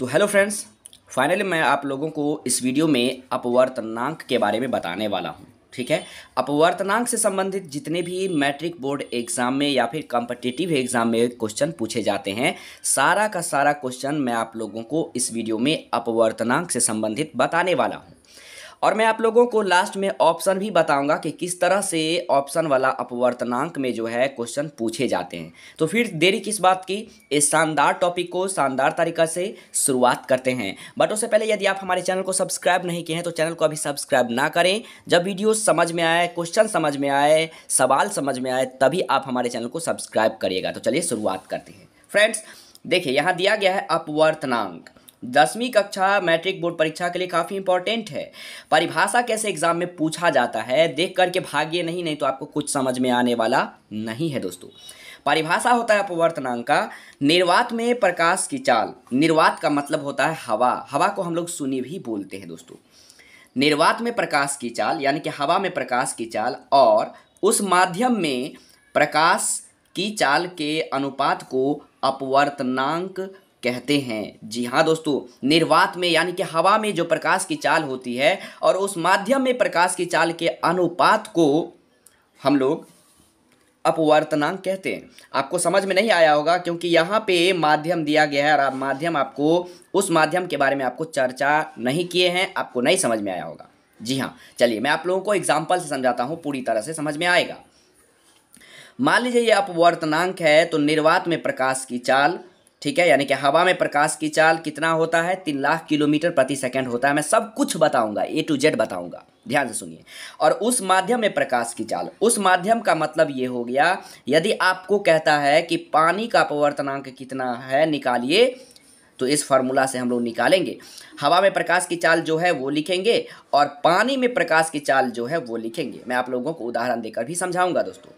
तो hello friends finally मैं आप लोगों को इस वीडियो में अपवर्तनांक के बारे में बताने वाला हूँ ठीक है अपवर्तनांक से संबंधित जितने भी मैट्रिक बोर्ड एग्ज़ाम में या फिर कॉम्पिटिटिव एग्ज़ाम में क्वेश्चन पूछे जाते हैं सारा का सारा क्वेश्चन मैं आप लोगों को इस वीडियो में अपवर्तनांक से संबंधित बताने वाला हूँ और मैं आप लोगों को लास्ट में ऑप्शन भी बताऊंगा कि किस तरह से ऑप्शन वाला अपवर्तनांक में जो है क्वेश्चन पूछे जाते हैं तो फिर देरी किस बात की इस शानदार टॉपिक को शानदार तरीका से शुरुआत करते हैं बट उससे पहले यदि आप हमारे चैनल को सब्सक्राइब नहीं किए हैं तो चैनल को अभी सब्सक्राइब ना करें जब वीडियो समझ में आए क्वेश्चन समझ में आए सवाल समझ में आए तभी आप हमारे चैनल को सब्सक्राइब करिएगा तो चलिए शुरुआत करते हैं फ्रेंड्स देखिए यहाँ दिया गया है अपवर्तनांक दसवीं कक्षा मैट्रिक बोर्ड परीक्षा के लिए काफ़ी इंपॉर्टेंट है परिभाषा कैसे एग्जाम में पूछा जाता है देख करके भाग्य नहीं नहीं तो आपको कुछ समझ में आने वाला नहीं है दोस्तों परिभाषा होता है अपवर्तनांक का निर्वात में प्रकाश की चाल निर्वात का मतलब होता है हवा हवा को हम लोग सुनी भी बोलते हैं दोस्तों निर्वात में प्रकाश की चाल यानी कि हवा में प्रकाश की चाल और उस माध्यम में प्रकाश की चाल के अनुपात को अपवर्तनांक कहते हैं जी हाँ दोस्तों निर्वात में यानी कि हवा में जो प्रकाश की चाल होती है और उस माध्यम में प्रकाश की चाल के अनुपात को हम लोग अपवर्तनांक कहते हैं आपको समझ में नहीं आया होगा क्योंकि यहाँ पे माध्यम दिया गया है और आप माध्यम आपको उस माध्यम के बारे में आपको चर्चा नहीं किए हैं आपको नहीं समझ में आया होगा जी हाँ चलिए मैं आप लोगों को एग्जाम्पल से समझाता हूँ पूरी तरह से समझ में आएगा मान लीजिए ये अपवर्तनांक है तो निर्वात में प्रकाश की चाल ठीक है यानी कि हवा में प्रकाश की चाल कितना होता है तीन लाख किलोमीटर प्रति सेकंड होता है मैं सब कुछ बताऊंगा ए टू जेड बताऊंगा ध्यान से सुनिए और उस माध्यम में प्रकाश की चाल उस माध्यम का मतलब ये हो गया यदि आपको कहता है कि पानी का अपवर्तनांक कितना है निकालिए तो इस फार्मूला से हम लोग निकालेंगे हवा में प्रकाश की चाल जो है वो लिखेंगे और पानी में प्रकाश की चाल जो है वो लिखेंगे मैं आप लोगों को उदाहरण देकर भी समझाऊंगा दोस्तों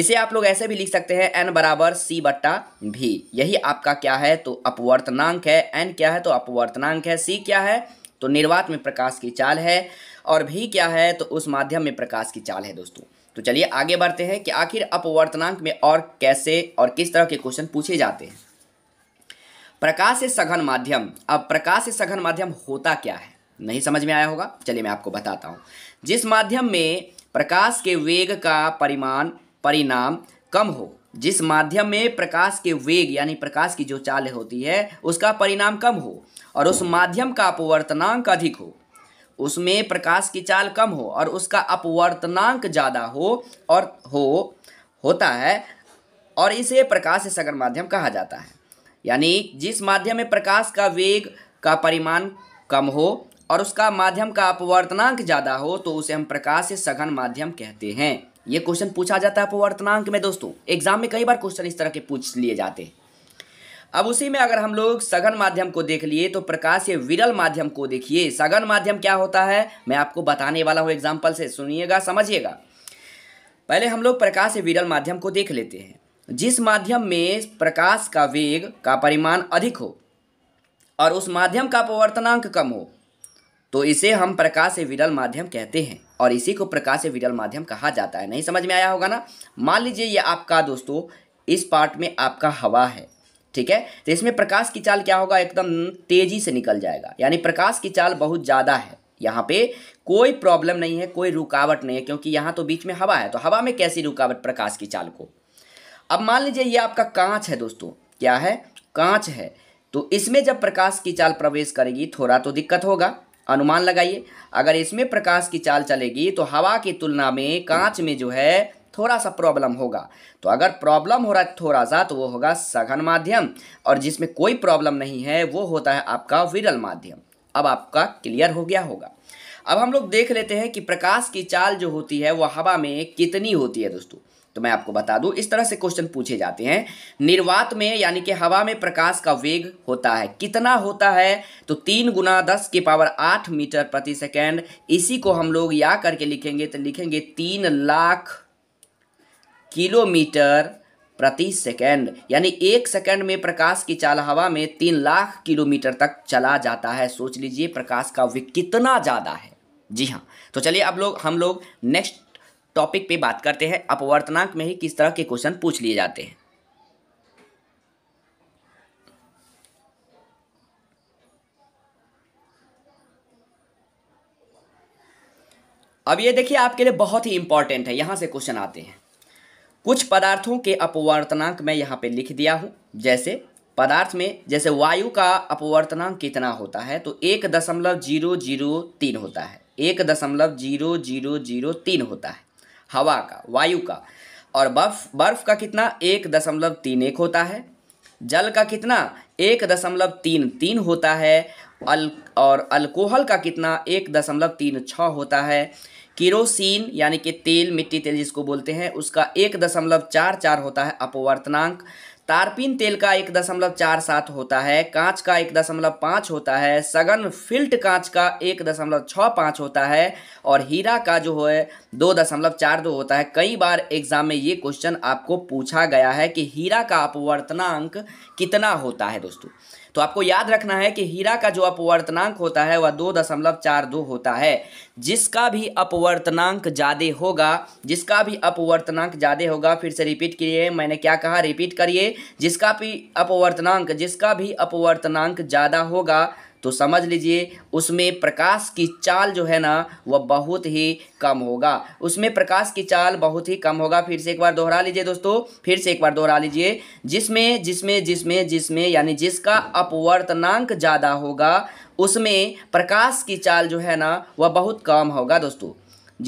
इसे आप लोग ऐसे भी लिख सकते हैं एन बराबर सी बट्टा भी यही आपका क्या है तो अपवर्तनांक है एन क्या है तो अपवर्तनांक है सी क्या है तो निर्वात में प्रकाश की चाल है और भी क्या है तो उस माध्यम में प्रकाश की चाल है दोस्तों तो चलिए आगे बढ़ते हैं कि आखिर अपवर्तनांक में और कैसे और किस तरह के क्वेश्चन पूछे जाते हैं प्रकाश से सघन माध्यम अब प्रकाश से सघन माध्यम होता क्या है नहीं समझ में आया होगा चलिए मैं आपको बताता हूँ जिस माध्यम में प्रकाश के वेग का परिमाण परिणाम कम हो जिस माध्यम में प्रकाश के वेग यानी प्रकाश की जो चाल होती है उसका परिणाम कम हो और उस माध्यम का अपवर्तनांक अधिक हो उसमें प्रकाश की चाल कम हो और उसका अपवर्तनांक ज़्यादा हो और हो होता है और इसे प्रकाश सगर माध्यम कहा जाता है यानी जिस माध्यम में प्रकाश का वेग का परिमाण कम हो और उसका माध्यम का अपवर्तनांक ज़्यादा हो तो उसे हम प्रकाश सघन माध्यम कहते हैं ये क्वेश्चन पूछा जाता है अपवर्तनांक में दोस्तों एग्जाम में कई बार क्वेश्चन इस तरह के पूछ लिए जाते हैं अब उसी में अगर हम लोग सघन माध्यम को देख लिए तो प्रकाश ये विरल माध्यम को देखिए सघन माध्यम क्या होता है मैं आपको बताने वाला हूँ एग्जाम्पल से सुनिएगा समझिएगा पहले हम लोग प्रकाश विरल माध्यम को देख लेते हैं जिस माध्यम में प्रकाश का वेग का परिमाण अधिक हो और उस माध्यम का अपवर्तनांक कम हो तो इसे हम प्रकाश विरल माध्यम कहते हैं और इसी को प्रकाश से विरल माध्यम कहा जाता है नहीं समझ में आया होगा ना मान लीजिए ये आपका दोस्तों इस पार्ट में आपका हवा है ठीक है तो इसमें प्रकाश की चाल क्या होगा एकदम तेजी से निकल जाएगा यानी प्रकाश की चाल बहुत ज़्यादा है यहाँ पे कोई प्रॉब्लम नहीं है कोई रुकावट नहीं है क्योंकि यहाँ तो बीच में हवा है तो हवा में कैसी रुकावट प्रकाश की चाल को अब मान लीजिए ये आपका कांच है दोस्तों क्या है कांच है तो इसमें जब प्रकाश की चाल प्रवेश करेगी थोड़ा तो दिक्कत होगा अनुमान लगाइए अगर इसमें प्रकाश की चाल चलेगी तो हवा की तुलना में कांच में जो है थोड़ा सा प्रॉब्लम होगा तो अगर प्रॉब्लम हो रहा है थोड़ा सा तो वो होगा सघन माध्यम और जिसमें कोई प्रॉब्लम नहीं है वो होता है आपका विरल माध्यम अब आपका क्लियर हो गया होगा अब हम लोग देख लेते हैं कि प्रकाश की चाल जो होती है वह हवा में कितनी होती है दोस्तों तो मैं आपको बता दूं इस तरह से क्वेश्चन पूछे जाते हैं निर्वात में यानी कि हवा में प्रकाश का वेग होता है कितना होता है तो तीन गुना दस के पावर आठ मीटर प्रति सेकेंड इसी को हम लोग या करके लिखेंगे तो लिखेंगे तीन लाख किलोमीटर प्रति सेकेंड यानी एक सेकेंड में प्रकाश की चाल हवा में तीन लाख किलोमीटर तक चला जाता है सोच लीजिए प्रकाश का वेग कितना ज़्यादा है जी हाँ तो चलिए अब लोग हम लोग नेक्स्ट टॉपिक पे बात करते हैं अपवर्तनांक में ही किस तरह के क्वेश्चन पूछ लिए जाते हैं अब ये देखिए आपके लिए बहुत ही इंपॉर्टेंट है यहां से क्वेश्चन आते हैं कुछ पदार्थों के अपवर्तनांक मैं यहां पे लिख दिया हूं जैसे पदार्थ में जैसे वायु का अपवर्तनांक कितना होता है तो एक दशमलव जीरो जीरो तीन होता है एक दशमलव जीरो जीरो जीरो तीन होता है हवा का वायु का और बर्फ बर्फ का कितना एक दशमलव तीन एक होता है जल का कितना एक दशमलव तीन तीन होता है अल और अल्कोहल का कितना एक दशमलव तीन छः होता है किरोसिन यानी कि तेल मिट्टी तेल जिसको बोलते हैं उसका एक दशमलव चार चार होता है अपवर्तनांक तारपीन तेल का एक दशमलव चार सात होता है कांच का एक दशमलव पाँच होता है सघन फिल्ट कांच का एक दशमलव छः पाँच होता है और हीरा का जो है दो दशमलव चार दो होता है कई बार एग्जाम में ये क्वेश्चन आपको पूछा गया है कि हीरा का अपवर्तनांक कितना होता है दोस्तों तो आपको याद रखना है कि हीरा का जो अपवर्तनांक होता है वह दो दशमलव चार दो होता है जिसका भी अपवर्तनांक ज़्यादा होगा जिसका भी अपवर्तनांक ज़्यादा होगा फिर से रिपीट करिए मैंने क्या कहा रिपीट करिए जिसका भी अपवर्तनांक जिसका भी अपवर्तनांक ज़्यादा होगा तो समझ लीजिए उसमें प्रकाश की चाल जो है ना वह बहुत ही कम होगा उसमें प्रकाश की चाल बहुत ही कम होगा फिर से एक बार दोहरा लीजिए दोस्तों फिर से एक बार दोहरा लीजिए जिसमें जिसमें जिसमें जिसमें यानी जिसका अपवर्तनांक ज़्यादा होगा उसमें प्रकाश की चाल जो है ना वह बहुत कम होगा दोस्तों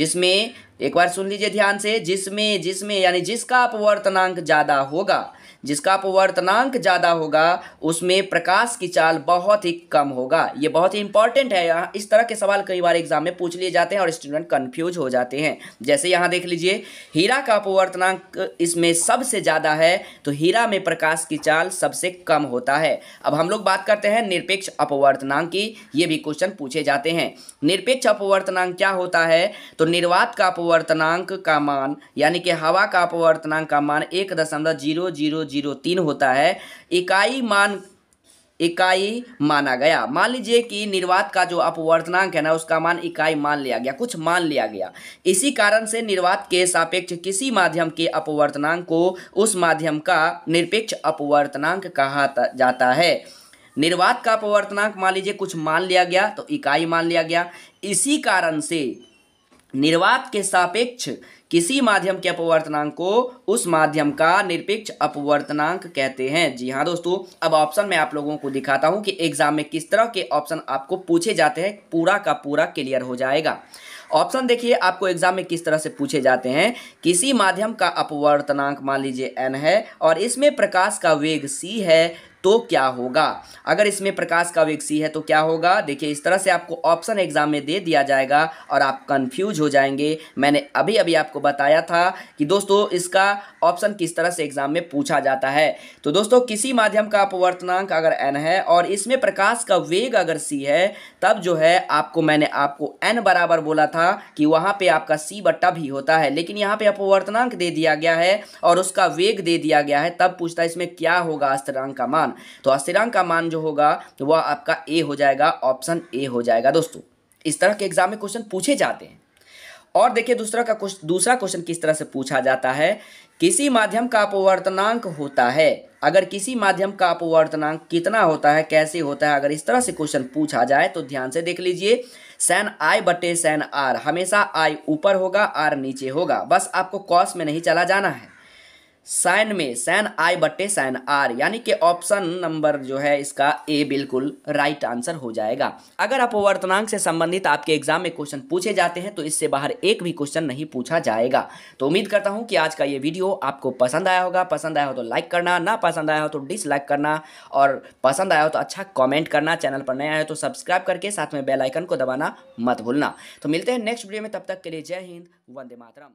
जिसमें एक बार सुन लीजिए ध्यान से जिसमें जिसमें यानी जिसका अपवर्तनांक ज़्यादा होगा जिसका अपवर्तनांक ज़्यादा होगा उसमें प्रकाश की चाल बहुत ही कम होगा ये बहुत ही इंपॉर्टेंट है यहाँ इस तरह के सवाल कई बार एग्जाम में पूछ लिए जाते हैं और स्टूडेंट कन्फ्यूज हो जाते हैं जैसे यहाँ देख लीजिए हीरा का अपवर्तनांक इसमें सबसे ज़्यादा है तो हीरा में प्रकाश की चाल सबसे कम होता है अब हम लोग बात करते हैं निरपेक्ष अपवर्तनांक की ये भी क्वेश्चन पूछे जाते हैं निरपेक्ष अपवर्तनांक क्या होता है तो निर्वात का अपवर्तनांक का मान यानी कि हवा का अपवर्तनांक का मान एक दशमलव जीरो जीरो जीरो जीरो तीन होता है इकाई मान इकाई माना गया मान लीजिए कि निर्वात का जो अपवर्तनांक है ना उसका मान इकाई मान लिया गया कुछ मान लिया गया इसी कारण से निर्वात के सापेक्ष किसी माध्यम के अपवर्तनांक को उस माध्यम का निरपेक्ष अपवर्तनांक कहा जाता है निर्वात का अपवर्तनांक मान लीजिए कुछ मान लिया गया तो इकाई मान लिया गया इसी कारण से निर्वात के सापेक्ष किसी माध्यम के अपवर्तनांक को उस माध्यम का निरपेक्ष अपवर्तनांक कहते हैं जी हाँ दोस्तों अब ऑप्शन मैं आप लोगों को दिखाता हूँ कि एग्जाम में किस तरह के ऑप्शन आपको पूछे जाते हैं पूरा का पूरा क्लियर हो जाएगा ऑप्शन देखिए आपको एग्जाम में किस तरह से पूछे जाते हैं किसी माध्यम का अपवर्तनांक मान लीजिए एन है और इसमें प्रकाश का वेग सी है तो क्या होगा अगर इसमें प्रकाश का वेग सी है तो क्या होगा देखिए इस तरह से आपको ऑप्शन एग्जाम में दे दिया जाएगा और आप कंफ्यूज हो जाएंगे मैंने अभी अभी आपको बताया था कि दोस्तों इसका ऑप्शन किस तरह से एग्जाम में पूछा जाता है तो दोस्तों किसी माध्यम का अपवर्तनांक अगर एन है और इसमें प्रकाश का वेग अगर सी है तब जो है आपको मैंने आपको एन बराबर बोला था कि वहाँ पर आपका सी बट्टा भी होता है लेकिन यहाँ पर अपवर्तनांक दे दिया गया है और उसका वेग दे दिया गया है तब पूछता है इसमें क्या होगा अस्त्रांक का मान तो अस्थिरांक का मान जो होगा तो वह आपका ए हो जाएगा ऑप्शन ए हो जाएगा दोस्तों इस तरह के एग्जाम में क्वेश्चन पूछे जाते हैं और देखिए दूसरा का क्वेश्चन दूसरा क्वेश्चन किस तरह से पूछा जाता है किसी माध्यम का अपवर्तनांक होता है अगर किसी माध्यम का अपवर्तनांक कितना होता है कैसे होता है अगर इस तरह से क्वेश्चन पूछा जाए तो ध्यान से देख लीजिए सैन आई बटे सैन आर हमेशा आई ऊपर होगा आर नीचे होगा बस आपको कॉस में नहीं चला जाना है साइन में साइन आई बट्टे साइन आर यानी कि ऑप्शन नंबर जो है इसका ए बिल्कुल राइट आंसर हो जाएगा अगर आप वर्तनांक से संबंधित आपके एग्जाम में क्वेश्चन पूछे जाते हैं तो इससे बाहर एक भी क्वेश्चन नहीं पूछा जाएगा तो उम्मीद करता हूं कि आज का ये वीडियो आपको पसंद आया होगा पसंद आया हो तो लाइक करना ना पसंद आया हो तो डिसलाइक करना और पसंद आया हो तो अच्छा कॉमेंट करना चैनल पर नया है तो सब्सक्राइब करके साथ में बेलाइकन को दबाना मत भूलना तो मिलते हैं नेक्स्ट वीडियो में तब तक के लिए जय हिंद वंदे मातरम